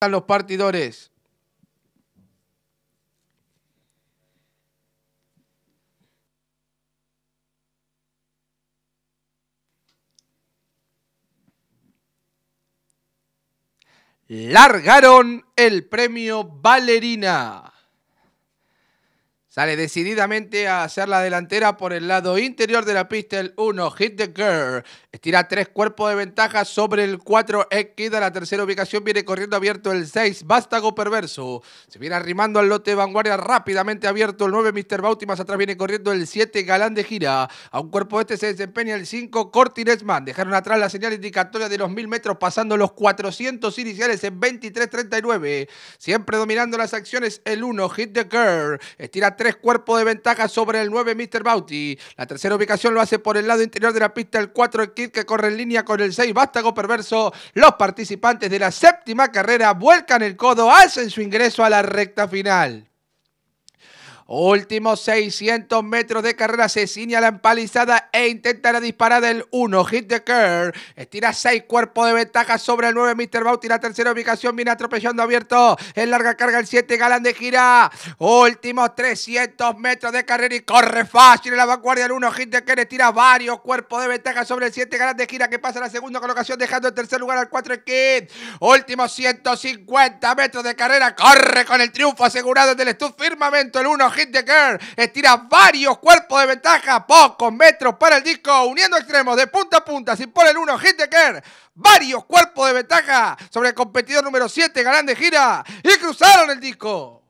a los partidores. Largaron el premio Valerina. Sale decididamente a hacer la delantera por el lado interior de la pista el 1, Hit the Girl. Estira tres cuerpos de ventaja sobre el 4, Equida. La tercera ubicación viene corriendo abierto el 6, Vástago Perverso. Se viene arrimando al lote de vanguardia rápidamente abierto el 9, Mr. Bauti. Más atrás viene corriendo el 7, Galán de Gira. A un cuerpo este se desempeña el 5, Cortines Dejaron atrás la señal indicatoria de los 1000 metros pasando los 400 iniciales en 23.39. Siempre dominando las acciones el 1, Hit the Girl. Estira tres tres cuerpos de ventaja sobre el 9, Mr. Bauti. La tercera ubicación lo hace por el lado interior de la pista el 4, Kid, que corre en línea con el 6, Vástago Perverso. Los participantes de la séptima carrera vuelcan el codo, hacen su ingreso a la recta final. Últimos 600 metros de carrera, se ciña la empalizada e intenta la disparada del 1, hit the curve, estira 6 cuerpos de ventaja sobre el 9, Mr. Bauti, la tercera ubicación, viene atropellando abierto, en larga carga el 7, Galán de gira, últimos 300 metros de carrera y corre fácil en la vanguardia El 1, hit the curve, estira varios cuerpos de ventaja sobre el 7, Galán de gira que pasa a la segunda colocación, dejando el tercer lugar al 4 Kid, últimos 150 metros de carrera, corre con el triunfo asegurado del estudio firmamento el 1, gente Estira varios cuerpos de ventaja, pocos metros para el disco, uniendo extremos de punta a punta, sin poner el Hit gente Varios cuerpos de ventaja sobre el competidor número 7, galán de gira, y cruzaron el disco.